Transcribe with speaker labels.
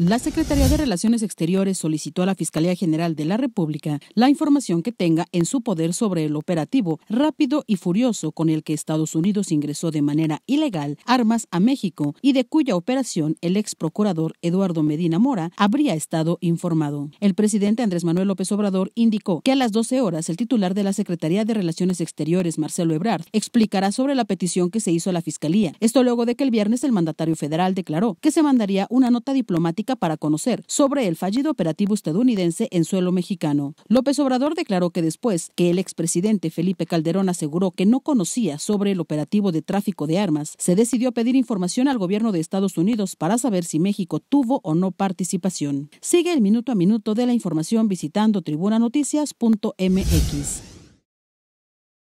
Speaker 1: La Secretaría de Relaciones Exteriores solicitó a la Fiscalía General de la República la información que tenga en su poder sobre el operativo rápido y furioso con el que Estados Unidos ingresó de manera ilegal armas a México y de cuya operación el ex procurador Eduardo Medina Mora habría estado informado. El presidente Andrés Manuel López Obrador indicó que a las 12 horas el titular de la Secretaría de Relaciones Exteriores, Marcelo Ebrard, explicará sobre la petición que se hizo a la Fiscalía. Esto luego de que el viernes el mandatario federal declaró que se mandaría una nota diplomática para conocer sobre el fallido operativo estadounidense en suelo mexicano. López Obrador declaró que después que el expresidente Felipe Calderón aseguró que no conocía sobre el operativo de tráfico de armas, se decidió pedir información al gobierno de Estados Unidos para saber si México tuvo o no participación. Sigue el minuto a minuto de la información visitando tribunanoticias.mx.